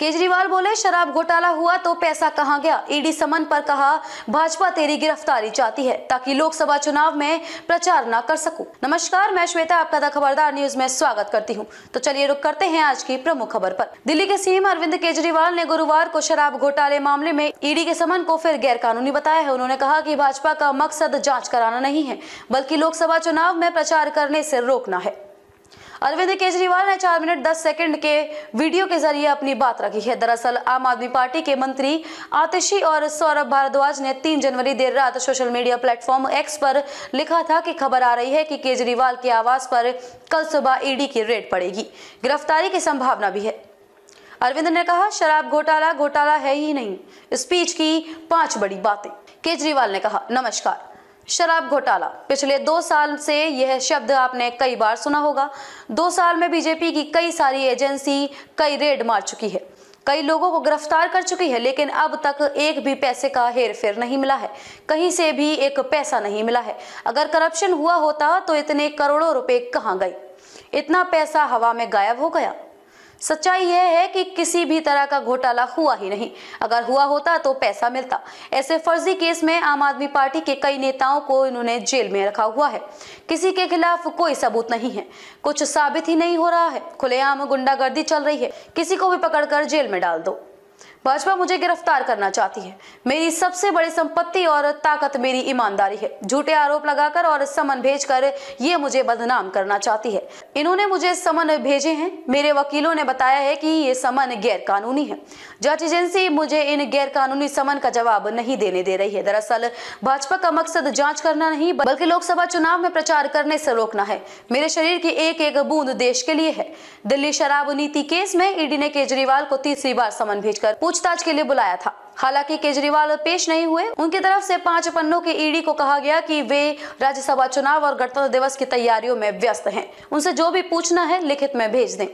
केजरीवाल बोले शराब घोटाला हुआ तो पैसा कहाँ गया ईडी समन पर कहा भाजपा तेरी गिरफ्तारी चाहती है ताकि लोकसभा चुनाव में प्रचार न कर सकूं नमस्कार मैं श्वेता आपका खबरदार न्यूज में स्वागत करती हूं तो चलिए रुक करते हैं आज की प्रमुख खबर पर दिल्ली के सीएम अरविंद केजरीवाल ने गुरुवार को शराब घोटाले मामले में ईडी के समन को फिर गैर कानूनी बताया है उन्होंने कहा की भाजपा का मकसद जाँच कराना नहीं है बल्कि लोकसभा चुनाव में प्रचार करने ऐसी रोकना है अरविंद केजरीवाल ने चार मिनट दस सेकंड के वीडियो के जरिए अपनी बात रखी है दरअसल आम आदमी पार्टी के मंत्री आतिशी और सौरभ भारद्वाज ने तीन जनवरी देर रात सोशल मीडिया प्लेटफॉर्म एक्स पर लिखा था कि खबर आ रही है कि केजरीवाल के आवास पर कल सुबह ईडी की रेड पड़ेगी गिरफ्तारी की संभावना भी है अरविंद ने कहा शराब घोटाला घोटाला है ही नहीं स्पीच की पांच बड़ी बातें केजरीवाल ने कहा नमस्कार शराब घोटाला पिछले दो साल से यह शब्द आपने कई बार सुना होगा दो साल में बीजेपी की कई सारी एजेंसी कई रेड मार चुकी है कई लोगों को गिरफ्तार कर चुकी है लेकिन अब तक एक भी पैसे का हेर फेर नहीं मिला है कहीं से भी एक पैसा नहीं मिला है अगर करप्शन हुआ होता तो इतने करोड़ों रुपए कहाँ गए इतना पैसा हवा में गायब हो गया सच्चाई यह है कि किसी भी तरह का घोटाला हुआ ही नहीं अगर हुआ होता तो पैसा मिलता ऐसे फर्जी केस में आम आदमी पार्टी के कई नेताओं को इन्होंने जेल में रखा हुआ है किसी के खिलाफ कोई सबूत नहीं है कुछ साबित ही नहीं हो रहा है खुलेआम गुंडागर्दी चल रही है किसी को भी पकड़कर जेल में डाल दो भाजपा मुझे गिरफ्तार करना चाहती है मेरी सबसे बड़ी संपत्ति और ताकत मेरी ईमानदारी है झूठे आरोप लगाकर और समन भेजकर ये मुझे बदनाम करना चाहती है इन्होंने मुझे समन भेजे हैं मेरे वकीलों ने बताया है कि ये समन गैर कानूनी है जांच एजेंसी मुझे इन गैर कानूनी समन का जवाब नहीं देने दे रही है दरअसल भाजपा का मकसद जाँच करना नहीं बल्कि लोकसभा चुनाव में प्रचार करने से रोकना है मेरे शरीर की एक एक बूंद देश के लिए है दिल्ली शराब नीति केस में ईडी ने केजरीवाल को तीसरी बार समन भेजकर पूछताछ के लिए बुलाया था हालांकि केजरीवाल पेश नहीं हुए उनकी तरफ से पांच पन्नों के ईडी को कहा गया कि वे राज्यसभा चुनाव और गणतंत्र दिवस की तैयारियों में व्यस्त हैं उनसे जो भी पूछना है लिखित में भेज दें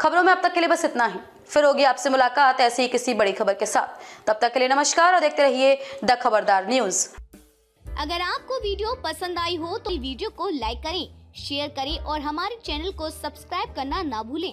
खबरों में अब तक के लिए बस इतना ही फिर होगी आपसे मुलाकात ऐसी किसी बड़ी खबर के साथ तब तक के लिए नमस्कार और देखते रहिए द खबरदार न्यूज अगर आपको वीडियो पसंद आई हो तो वीडियो को लाइक करें शेयर करें और हमारे चैनल को सब्सक्राइब करना ना भूलें